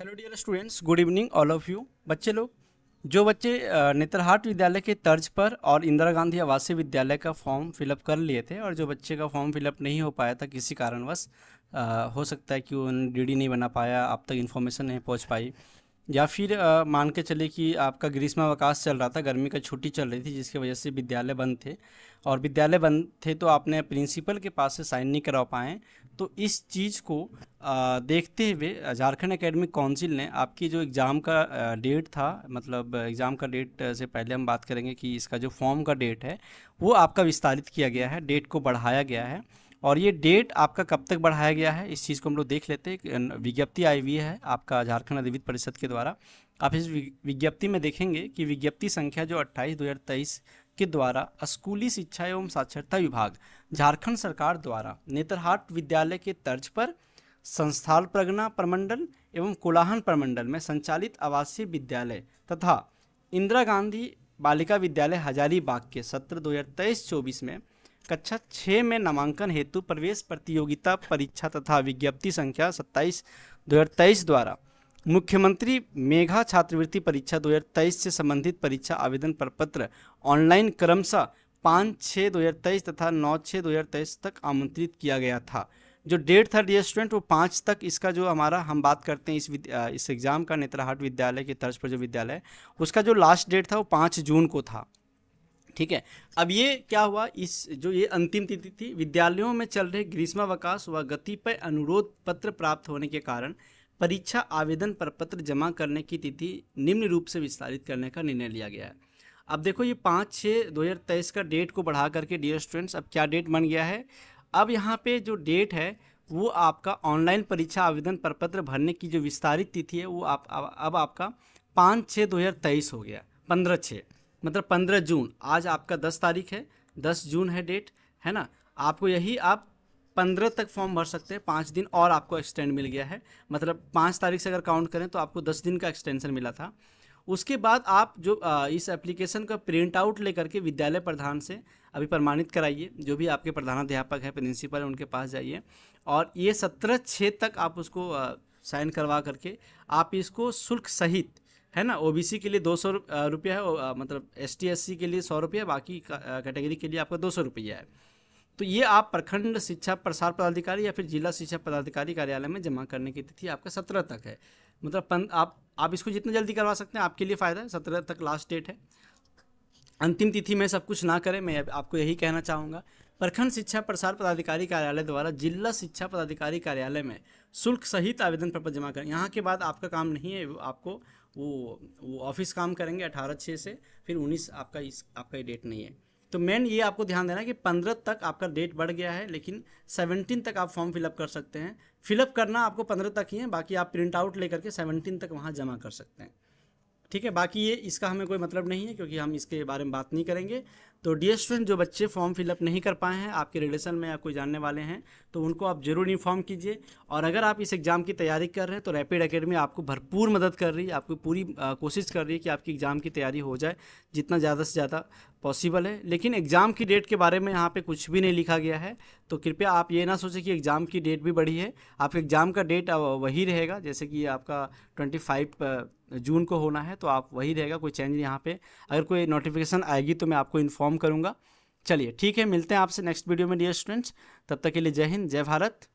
hello dear students good evening all of you बच्चे लोग जो बच्चे नेत्रहाट विद्यालय के तर्ज पर और इंदिरा गांधी आवासीय विद्यालय का फॉर्म फिलअप कर लिए थे और जो बच्चे का फॉर्म फिलअप नहीं हो पाया था किसी कारणवश हो सकता है कि वो डीडी नहीं बना पाया आप तक इन्फॉर्मेशन नहीं पहुंच पाई या फिर मान के चले कि आपका ग्रीष्मावकाश चल रहा था गर्मी का छुट्टी चल रही थी जिसकी वजह से विद्यालय बंद थे और विद्यालय बंद थे तो आपने प्रिंसिपल के पास से साइन नहीं करवा पाए तो इस चीज़ को आ, देखते हुए झारखंड एकेडमिक काउंसिल ने आपकी जो एग्ज़ाम का डेट था मतलब एग्ज़ाम का डेट से पहले हम बात करेंगे कि इसका जो फॉर्म का डेट है वो आपका विस्तारित किया गया है डेट को बढ़ाया गया है और ये डेट आपका कब तक बढ़ाया गया है इस चीज़ को हम लोग देख लेते हैं विज्ञप्ति आई हुई है आपका झारखंड अधिवित परिषद के द्वारा आप इस विज्ञप्ति में देखेंगे कि विज्ञप्ति संख्या जो 28 दो के द्वारा स्कूली शिक्षा एवं साक्षरता विभाग झारखंड सरकार द्वारा नेतरहाट विद्यालय के तर्ज पर संस्थाल प्रगना प्रमंडल एवं कोलाहन प्रमंडल में संचालित आवासीय विद्यालय तथा इंदिरा गांधी बालिका विद्यालय हजारीबाग के सत्र दो हज़ार में कक्षा छः में नामांकन हेतु प्रवेश प्रतियोगिता परीक्षा तथा विज्ञप्ति संख्या सत्ताईस दो द्वारा मुख्यमंत्री मेघा छात्रवृत्ति परीक्षा 2023 से संबंधित परीक्षा आवेदन प्रपत्र ऑनलाइन क्रमशः पाँच छः दो तथा नौ छः दो तक आमंत्रित किया गया था जो डेट था डी स्टूडेंट वो पाँच तक इसका जो हमारा हम बात करते हैं इस इस एग्ज़ाम का नेत्रहाट विद्यालय के तर्ज पर जो विद्यालय उसका जो लास्ट डेट था वो पाँच जून को था ठीक है अब ये क्या हुआ इस जो ये अंतिम तिथि थी विद्यालयों में चल रहे ग्रीष्मावकाश व गति पर अनुरोध पत्र प्राप्त होने के कारण परीक्षा आवेदन पर पत्र जमा करने की तिथि निम्न रूप से विस्तारित करने का निर्णय लिया गया है अब देखो ये पाँच छः दो हज़ार तेईस का डेट को बढ़ा करके डियर स्टूडेंट्स अब क्या डेट बन गया है अब यहाँ पे जो डेट है वो आपका ऑनलाइन परीक्षा आवेदन प्रपत्र भरने की जो विस्तारित तिथि है वो आप अब आपका पाँच छः दो हज़ार तेईस हो गया पंद्रह छः मतलब पंद्रह जून आज आपका दस तारीख है दस जून है डेट है ना आपको यही आप पंद्रह तक फॉर्म भर सकते हैं पाँच दिन और आपको एक्सटेंड मिल गया है मतलब पाँच तारीख से अगर काउंट करें तो आपको दस दिन का एक्सटेंशन मिला था उसके बाद आप जो इस एप्लीकेशन का प्रिंट आउट लेकर के विद्यालय प्रधान से अभी प्रमाणित कराइए जो भी आपके प्रधानाध्यापक है प्रिंसिपल है उनके पास जाइए और ये सत्रह छः तक आप उसको साइन करवा करके आप इसको शुल्क सहित है ना ओबीसी के लिए दो सौ रुपया है मतलब एस टी के लिए सौ रुपया बाकी कैटेगरी के लिए आपका दो सौ रुपया है तो ये आप प्रखंड शिक्षा प्रसार पदाधिकारी या फिर जिला शिक्षा पदाधिकारी कार्यालय में जमा करने की तिथि आपका सत्रह तक है मतलब पन, आप आप इसको जितना जल्दी करवा सकते हैं आपके लिए फ़ायदा है सत्रह तक लास्ट डेट है अंतिम तिथि में सब कुछ ना करें मैं आपको यही कहना चाहूँगा प्रखंड शिक्षा प्रसार पदाधिकारी कार्यालय द्वारा जिला शिक्षा पदाधिकारी कार्यालय में शुल्क सहित आवेदन पत्र जमा करें यहाँ के बाद आपका काम नहीं है आपको वो वो ऑफिस काम करेंगे अठारह छः से फिर उन्नीस आपका इस आपका ये डेट नहीं है तो मेन ये आपको ध्यान देना है कि पंद्रह तक आपका डेट बढ़ गया है लेकिन सेवनटीन तक आप फॉर्म फिलअप कर सकते हैं फिलअप करना आपको पंद्रह तक ही है बाकी आप प्रिंट आउट लेकर के सेवनटीन तक वहाँ जमा कर सकते हैं ठीक है बाकी ये इसका हमें कोई मतलब नहीं है क्योंकि हम इसके बारे में बात नहीं करेंगे तो डी एस जो बच्चे फॉर्म फिलअप नहीं कर पाए हैं आपके रिलेशन में या कोई जानने वाले हैं तो उनको आप जरूर इन्फॉर्म कीजिए और अगर आप इस एग्ज़ाम की तैयारी कर रहे हैं तो रैपिड अकेडमी आपको भरपूर मदद कर रही है आपको पूरी कोशिश कर रही है कि आपकी एग्ज़ाम की तैयारी हो जाए जितना ज़्यादा से ज़्यादा पॉसिबल है लेकिन एग्ज़ाम की डेट के बारे में यहाँ पे कुछ भी नहीं लिखा गया है तो कृपया आप ये ना सोचें कि एग्ज़ाम की डेट भी बढ़ी है आपके एग्ज़ाम का डेट वही रहेगा जैसे कि आपका ट्वेंटी फाइव जून को होना है तो आप वही रहेगा कोई चेंज यहाँ पे अगर कोई नोटिफिकेशन आएगी तो मैं आपको इन्फॉर्म करूँगा चलिए ठीक है मिलते हैं आपसे नेक्स्ट वीडियो में डियर स्टूडेंट्स तब तक के लिए जय हिंद जय भारत